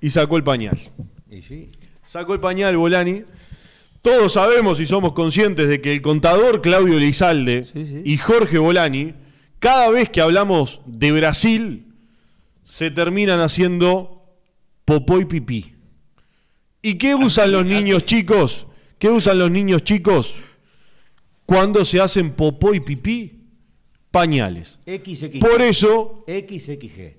y sacó el pañal. sí? Sacó el pañal Bolani. Todos sabemos y somos conscientes de que el contador Claudio Lizalde y Jorge Bolani, cada vez que hablamos de Brasil, se terminan haciendo popó y pipí. ¿Y qué usan los niños chicos? ¿Qué usan los niños chicos cuando se hacen popó y pipí? Pañales. XX. Por eso. XXG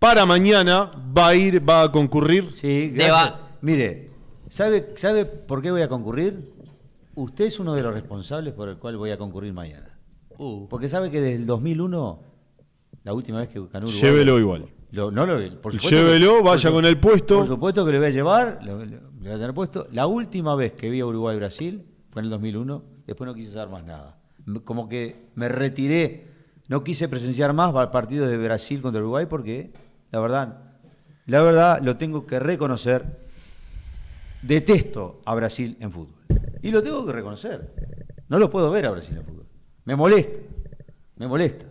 para mañana va a ir, va a concurrir. Sí, gracias. Mire, ¿sabe, ¿sabe por qué voy a concurrir? Usted es uno de los responsables por el cual voy a concurrir mañana. Uh. Porque sabe que desde el 2001, la última vez que ganó Llévelo igual. no lo, por Llévelo, vaya con el puesto. Por supuesto que le voy a llevar, voy a tener puesto. La última vez que vi a Uruguay-Brasil fue en el 2001, después no quise hacer más nada. Como que me retiré, no quise presenciar más partidos de Brasil contra Uruguay porque la verdad, la verdad lo tengo que reconocer. Detesto a Brasil en fútbol. Y lo tengo que reconocer. No lo puedo ver a Brasil en fútbol. Me molesta. Me molesta.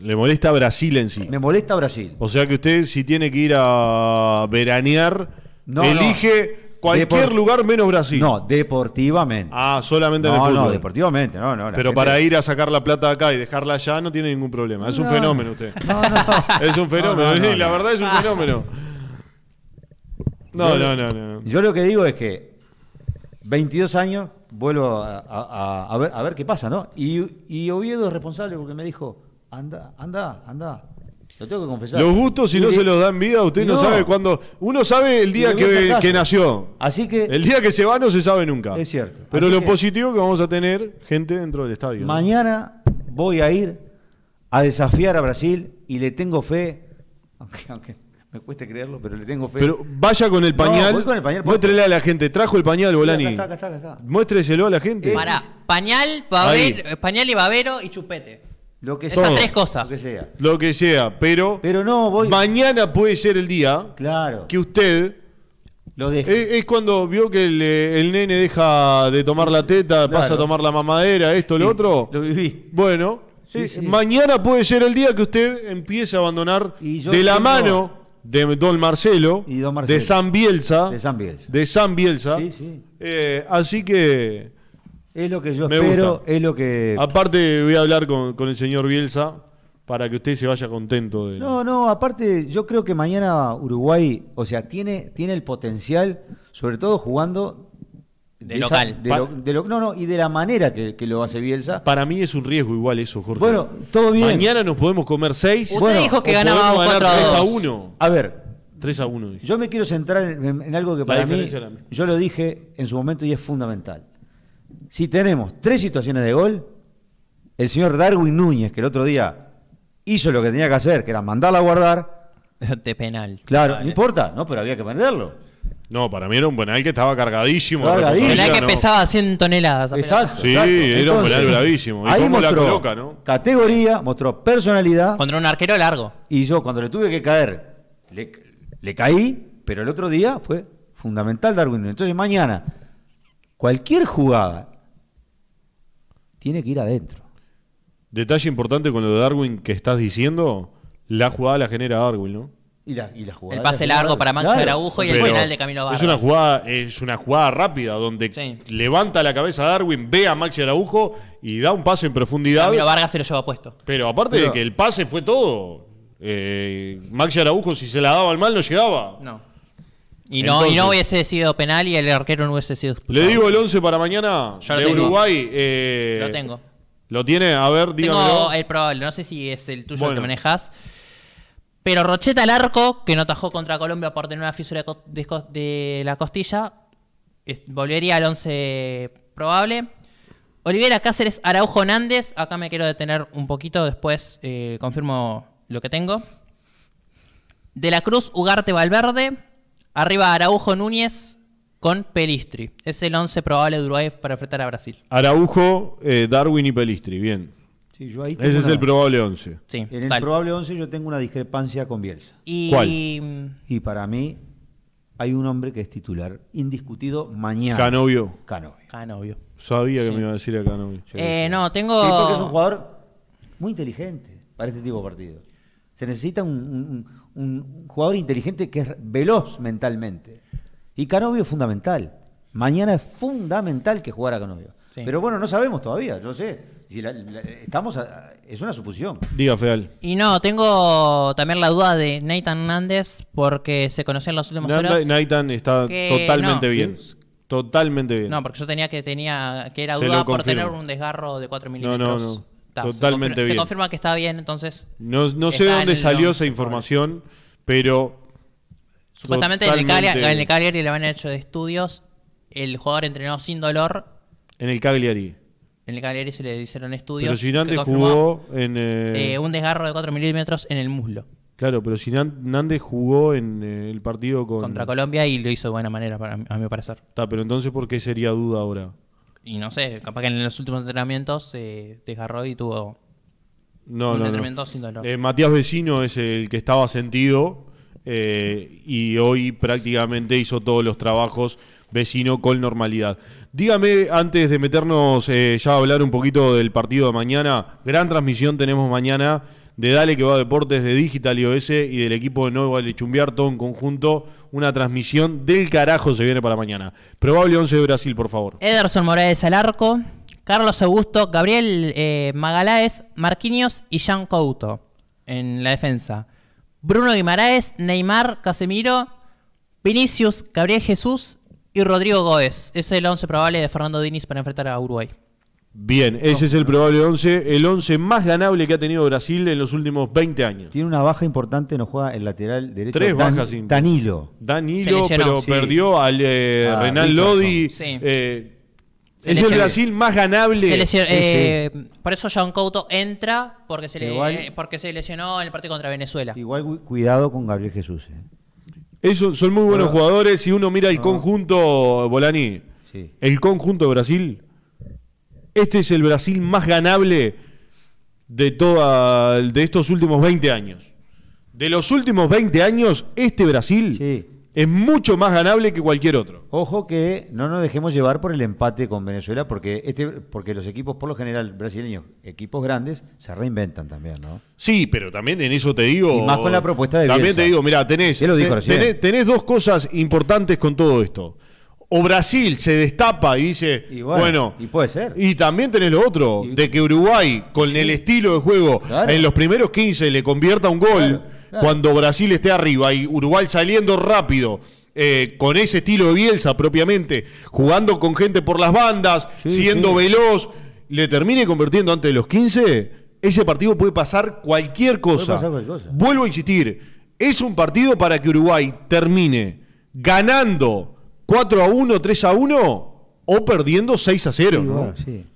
Le molesta a Brasil en sí. Me molesta a Brasil. O sea que usted si tiene que ir a veranear, elige Cualquier lugar menos Brasil. No, deportivamente. Ah, solamente en el fútbol. No, deportivamente, no, no. Pero para ir a sacar la plata acá y dejarla allá no tiene ningún problema. Es un fenómeno usted. No, no. Es un fenómeno, la verdad es un ah. fenómeno. No, no, no, no. Yo lo que digo es que 22 años vuelvo a, ver, qué pasa, ¿no? Y, y Oviedo es responsable porque me dijo, anda, anda, anda, los gustos, si no se los dan vida, usted no, sabe cuándo. Uno sabe el día que, nació. Así que. El día que se va no se sabe nunca. Es cierto. Pero lo positivo que vamos a tener gente dentro del estadio. Mañana voy a ir a desafiar a Brasil y le tengo fe. Aunque, aunque me cueste creerlo, pero le tengo fe. Pero vaya con el pañal. muéstrele a la gente. Trajo el pañal, Bolani. Muéstreselo a la gente. Pará, pañal, pañal y babero y chupete. Lo que Esas tres cosas. Lo que sea. Lo que sea, pero. Pero no, Mañana puede ser el día. Claro. Que usted. Lo es, es, cuando vio que eh, el, nene deja de tomar la teta, pasa a tomar la mamadera, esto, lo otro. Lo viví. Bueno, eh, mañana puede ser el día que usted empiece a abandonar de la mano de don Marcelo, de San Bielsa. De San Bielsa. De San Bielsa. Sí, sí. Eh, así que es lo que yo espero, es lo que. Aparte, voy a hablar con, el señor Bielsa para que usted se vaya contento. De... No, no, aparte, yo creo que mañana Uruguay, o sea, tiene, tiene el potencial, sobre todo jugando. De, no, no, y de la manera que, lo hace Bielsa. Para mí es un riesgo igual eso, Jorge. Bueno, todo bien. Mañana nos podemos comer seis. Usted dijo que ganaba a 3 a 1. A ver, 3 a 1. Yo me quiero centrar en algo que para mí, yo lo dije en su momento y es fundamental si tenemos tres situaciones de gol, el señor Darwin Núñez, que el otro día hizo lo que tenía que hacer, que era mandarla a guardar. De penal. Claro, no importa, no, pero había que perderlo. No, para mí era un penal que estaba cargadísimo. Cargadísimo. Penal que pesaba 100 toneladas. Exacto. Sí, era un penal bravísimo. ahí mostró no? Categoría, mostró personalidad. Contra un arquero largo. Y yo, cuando le tuve que caer, le, caí, pero el otro día fue fundamental Darwin. Entonces, mañana, cualquier jugada tiene que ir adentro. Detalle importante con lo de Darwin que estás diciendo, la jugada la genera Darwin, ¿no? Y la, y la jugada, el pase largo para Maxi Araujo y el final de Camilo Vargas. Es una jugada, es una jugada rápida donde levanta la cabeza Darwin, ve a Maxi Araujo y da un pase en profundidad. Camilo Vargas se lo lleva puesto. Pero aparte de que el pase fue todo, eh, Maxi Araujo si se la daba al mal no llegaba. No. Y no, hubiese sido penal y el arquero no hubiese sido Le digo el 11 para mañana de Uruguay. Eh, lo tengo. ¿Lo tiene? A ver, dígame. No, el probable, no sé si es el tuyo que manejas. Pero Rocheta al arco, que no tajó contra Colombia por tener una fisura de, la costilla, volvería al 11 probable. Olivera Cáceres, Araujo Hernández, acá me quiero detener un poquito, después eh, confirmo lo que tengo. De la Cruz, Ugarte Valverde. Arriba Araujo Núñez con Pelistri. Es el 11 probable de Uruguay para enfrentar a Brasil. Araujo, eh, Darwin y Pelistri, bien. Ese es el probable 11. En el probable 11 yo tengo una discrepancia con Bielsa. Y ¿Cuál? Y para mí hay un hombre que es titular indiscutido mañana. Canovio. Canovio. Canovio. Sabía que me iba a decir a Canovio. Eh, no, tengo. Sí, porque es un jugador muy inteligente para este tipo de partidos. Se necesita un, jugador inteligente que es veloz mentalmente. Y Canovio es fundamental. Mañana es fundamental que jugara Canovio. Pero bueno, no sabemos todavía, yo sé. Si estamos es una suposición. Diga, Feal. Y no, tengo también la duda de Nathan Hernández porque se conocían en las últimas Nathan, Nathan está totalmente bien. Totalmente bien. No, porque yo tenía que tenía que era duda por tener un desgarro de 4 milímetros. No, no, no. Totalmente se confirma que está bien, entonces. No, sé de dónde salió esa información, pero. Supuestamente en el, Cagliari, le habían hecho de estudios. El jugador entrenó sin dolor. En el Cagliari. En el Cagliari se le hicieron estudios. Pero jugó en. Eh, eh, un desgarro de 4 milímetros en el muslo. Claro, pero si Nández jugó en eh, el partido con... contra Colombia y lo hizo de buena manera, para, a mi parecer. Está, pero entonces, ¿por qué sería duda ahora? Y no sé, capaz que en los últimos entrenamientos se desgarró y tuvo no, un no, entrenamiento sin dolor. Eh, Matías Vecino es el que estaba sentido eh, y hoy prácticamente hizo todos los trabajos vecino con normalidad. Dígame, antes de meternos eh, ya a hablar un poquito del partido de mañana, gran transmisión tenemos mañana de Dale, que va a Deportes, de Digital IOS y del equipo de Nuevo Chumbiar, todo en conjunto. Una transmisión del carajo se viene para mañana. Probable 11 de Brasil, por favor. Ederson Morales al arco, Carlos Augusto, Gabriel eh, Magaláes, Marquinhos y Jean Couto en la defensa. Bruno Guimaraes, Neymar, Casemiro, Vinicius, Gabriel Jesús y Rodrigo gómez Ese es el 11 probable de Fernando Diniz para enfrentar a Uruguay. Bien, ese es el probable 11, el 11 más ganable que ha tenido Brasil en los últimos 20 años. Tiene una baja importante, no juega el lateral derecho. Tres bajas. Danilo. Danilo, pero perdió al eh, ah, Renan Lodi. Eh, es el Brasil más ganable. Eh, por eso John Couto entra porque se, le, porque se lesionó en el partido contra Venezuela. Igual cuidado con Gabriel Jesús. Eso, son muy buenos jugadores. Si uno mira el conjunto, Bolani, el conjunto de Brasil este es el Brasil más ganable de, toda, de estos últimos 20 años. De los últimos 20 años, este Brasil es mucho más ganable que cualquier otro. Ojo que no nos dejemos llevar por el empate con Venezuela, porque, este, porque los equipos, por lo general, brasileños, equipos grandes, se reinventan también, ¿no? Sí, pero también en eso te digo. Y más con la propuesta de También te digo, mira, tenés, tenés dos cosas importantes con todo esto. O Brasil se destapa y dice, bueno, Y puede ser. Y también tenés lo otro, de que Uruguay, con el estilo de juego, en los primeros 15 le convierta un gol cuando Brasil esté arriba y Uruguay saliendo rápido. Eh, con ese estilo de Bielsa propiamente, jugando con gente por las bandas, siendo veloz, le termine convirtiendo antes de los 15, ese partido puede Pasar cualquier cosa. Vuelvo a insistir, es un partido para que Uruguay termine ganando 4 a 1, 3 a 1 o perdiendo 6 a 0.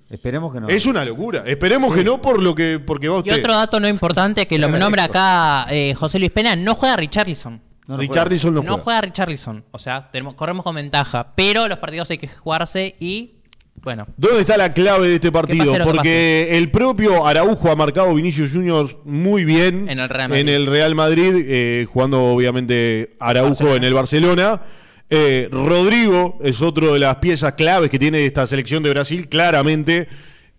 Esperemos que no. Es una locura. Esperemos que no por lo que porque va usted. Y otro dato no importante que lo nombra acá eh, José Luis Pena, no juega Richarlison. Richardson no juega. no juega. O sea, tenemos, corremos con ventaja. Pero los partidos hay que jugarse y. Bueno. ¿Dónde está la clave de este partido? Porque el propio Araujo ha marcado Vinicius Juniors muy bien en el Real Madrid, eh, jugando obviamente Araujo en el Barcelona. Eh, Rodrigo es otro de las piezas claves que tiene esta selección de Brasil, claramente.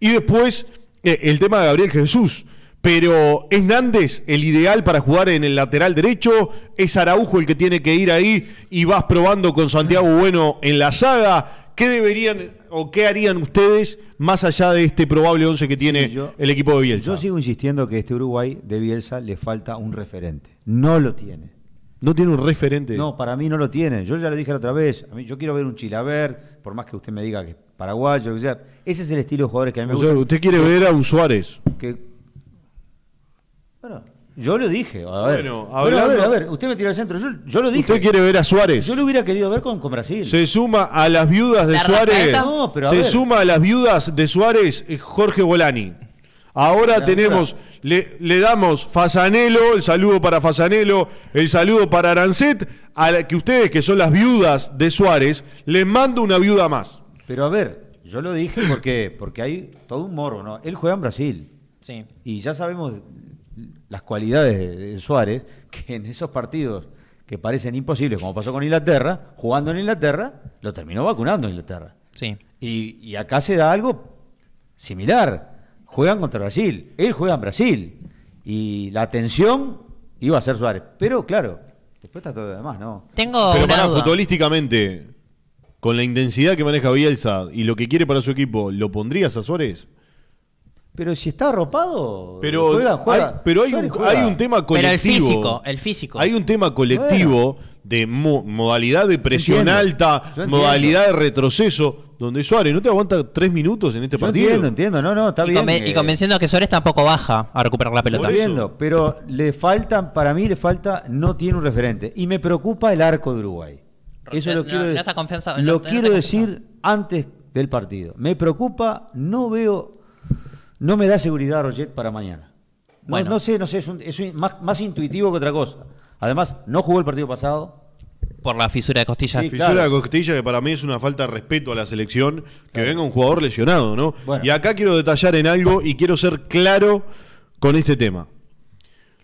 Y después eh, el tema de Gabriel Jesús. Pero es Nández el ideal para jugar en el lateral derecho, es Araujo el que tiene que ir ahí y vas probando con Santiago Bueno en la saga. ¿Qué deberían o qué harían ustedes más allá de este probable 11 que tiene el equipo de Bielsa? Yo sigo insistiendo que este Uruguay de Bielsa le falta un referente. No lo tiene. No tiene un referente. No, para mí no lo tiene. Yo ya le dije la otra vez. A yo quiero ver un Chilaver, por más que usted me diga que es paraguayo, que sea. Ese es el estilo de jugadores que a mí me gusta. usted quiere ver a un Suárez. yo lo dije. A ver. a ver, a ver, usted me tiró al centro. Yo, lo dije. Usted quiere ver a Suárez. Yo lo hubiera querido ver con, Brasil. Se suma a las viudas de Suárez. se suma a las viudas de Suárez eh, Jorge Bolani. Ahora tenemos, le, damos Fasanelo, el saludo para Fasanelo, el saludo para Arancet, a que ustedes, que son las viudas de Suárez, les mando una viuda más. Pero a ver, yo lo dije porque, porque hay todo un moro, ¿no? Él juega en Brasil. Sí. Y ya sabemos las cualidades de, Suárez, que en esos partidos que parecen imposibles, como pasó con Inglaterra, jugando en Inglaterra, lo terminó vacunando en Inglaterra. Sí. Y, y acá se da algo similar juegan contra Brasil, él juega en Brasil. Y la atención iba a ser Suárez. Pero claro, después está todo lo demás, ¿no? Tengo Pero para futbolísticamente, con la intensidad que maneja Bielsa y lo que quiere para su equipo, ¿lo pondrías a Suárez? Pero si está arropado, pero hay, pero hay, un, tema colectivo. Pero el físico, el físico. Hay un tema colectivo de modalidad de presión alta, modalidad de retroceso, donde Suárez no te aguanta tres minutos en este partido. Entiendo, entiendo, no, no, está y bien. y eh. convenciendo a que Suárez tampoco baja a recuperar la pelota. Entiendo, pero le falta, para mí le falta, no tiene un referente. Y me preocupa el arco de Uruguay. Eso quiero, lo quiero decir antes del partido. Me preocupa, no veo no me da seguridad Roget para mañana. No, no sé, no sé, es, más, intuitivo que otra cosa. Además, no jugó el partido pasado. Por la fisura de costilla. fisura de costilla que para mí es una falta de respeto a la selección que venga un jugador lesionado, ¿no? Y acá quiero detallar en algo y quiero ser claro con este tema.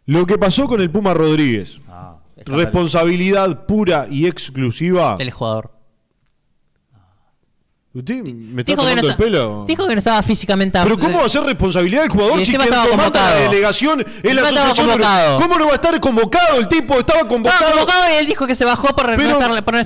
Lo que pasó con el Puma Rodríguez. Ah, responsabilidad pura y exclusiva. Del jugador. ¿Usted me está dijo el pelo? Dijo que no estaba físicamente Pero ¿cómo va a ser responsabilidad del jugador si quien estaba la delegación es la asociación? ¿Cómo no va a estar convocado? El tipo estaba convocado. y él dijo que se bajó por, no, estar, no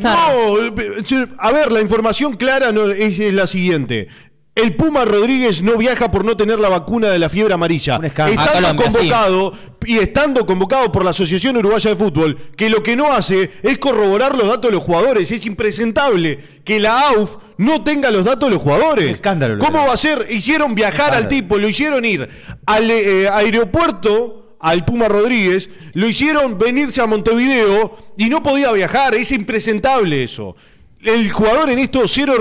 eh, eh, a ver, la información clara es la siguiente. El Puma Rodríguez no viaja por no tener la vacuna de la fiebre amarilla. Estando convocado y estando convocado por la Asociación Uruguaya de Fútbol, que lo que no hace es corroborar los datos de los jugadores. Es impresentable que la AUF no tenga los datos de los jugadores. escándalo. ¿Cómo va a ser? Hicieron viajar al tipo, lo hicieron ir al eh, eh, aeropuerto al Puma Rodríguez, lo hicieron venirse a Montevideo y no podía viajar, es impresentable eso el jugador en esto cero,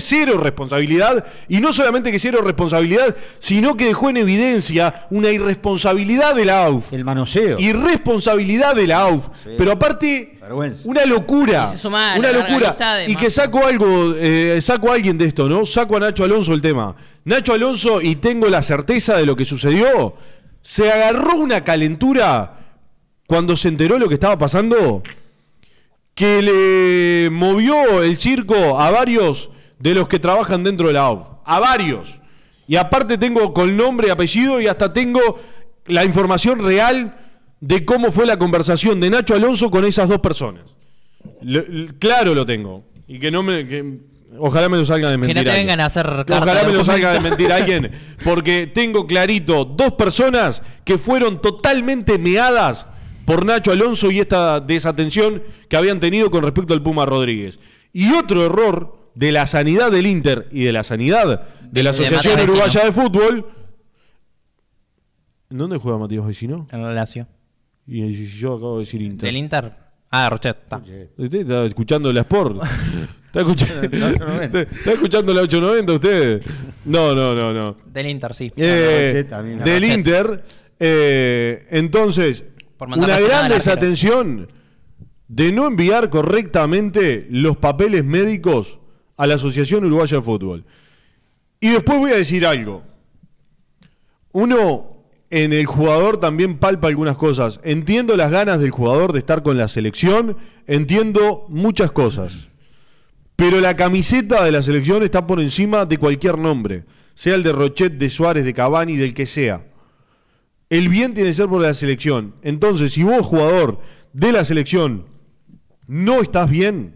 cero, responsabilidad, y no solamente que cero responsabilidad, sino que dejó en evidencia una irresponsabilidad de la AUF. El manoseo. Irresponsabilidad de la AUF. Pero aparte, una locura. una locura. Y que saco algo, eh, saco a alguien de esto, ¿no? Saco a Nacho Alonso el tema. Nacho Alonso, y tengo la certeza de lo que sucedió, se agarró una calentura cuando se enteró lo que estaba pasando que le movió el circo a varios de los que trabajan dentro de la OFF. A varios. Y aparte tengo con nombre, y apellido y hasta tengo la información real de cómo fue la conversación de Nacho Alonso con esas dos personas. claro lo tengo. Y que no me... ojalá me lo salga de mentir. Que no te vengan a hacer Ojalá me lo salga de mentir alguien. Porque tengo clarito dos personas que fueron totalmente meadas por Nacho Alonso y esta desatención que habían tenido con respecto al Puma Rodríguez. Y otro error de la sanidad del Inter y de la sanidad de la Asociación Uruguaya de Fútbol. ¿En dónde juega Matías Vecino? En la Lazio. Y yo acabo de decir Inter. ¿Del Inter? Ah, Rochetta. Usted está escuchando la Sport. Está escuchando, está escuchando la 890 usted. No, no, no, no. Del Inter, sí. Eh, del Inter. Eh, entonces, una gran desatención de no enviar correctamente los papeles médicos a la Asociación Uruguaya de Fútbol. Y después voy a decir algo. Uno en el jugador también palpa algunas cosas. Entiendo las ganas del jugador de estar con la selección, entiendo muchas cosas. Pero la camiseta de la selección está por encima de cualquier nombre, sea el de Rochet, de Suárez, de Cavani, del que sea el bien tiene que ser por la selección. Entonces, si vos, jugador de la selección, no estás bien,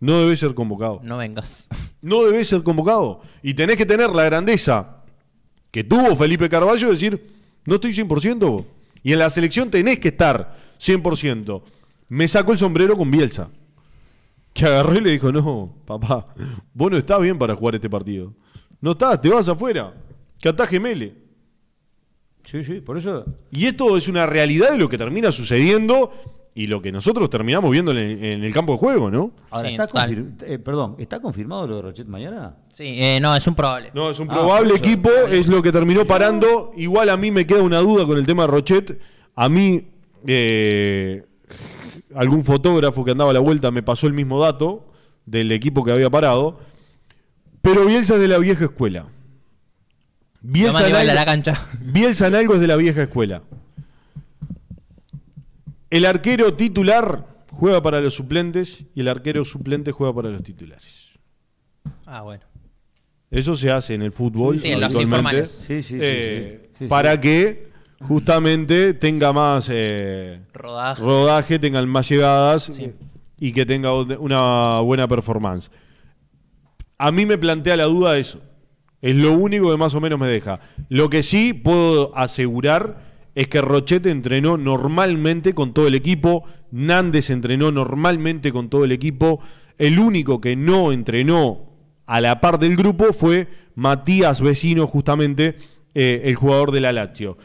no debes ser convocado. No vengas. No debes ser convocado. Y tenés que tener la grandeza que tuvo Felipe Carballo, decir, no estoy 100%. Y en la selección tenés que estar 100%. Me sacó el sombrero con Bielsa. Que agarró y le dijo, no, papá, vos no estás bien para jugar este partido. No estás, te vas afuera. Que Mele Sí, sí, por eso. Y esto es una realidad de lo que termina sucediendo y lo que nosotros terminamos viendo en el, campo de juego, ¿no? Ahora, está eh, perdón, ¿está confirmado lo de Rochet mañana? Sí, eh, no, es un probable. No, es un ah, probable equipo, es lo que terminó parando. Igual a mí me queda una duda con el tema de Rochet. A mí, eh, algún fotógrafo que andaba a la vuelta me pasó el mismo dato del equipo que había parado. Pero Bielsa es de la vieja escuela. Bielsa, Sanalgo es de la vieja escuela. El arquero titular juega para los suplentes y el arquero suplente juega para los titulares. Ah, bueno. Eso se hace en el fútbol sí, informales. Eh, sí, sí, para que justamente tenga más eh, rodaje. rodaje. tengan más llegadas y que tenga una buena performance. A mí me plantea la duda eso. Es lo único que más o menos me deja. Lo que sí puedo asegurar es que Rochete entrenó normalmente con todo el equipo, Nández entrenó normalmente con todo el equipo, el único que no entrenó a la par del grupo fue Matías Vecino, justamente eh, el jugador de la Lazio.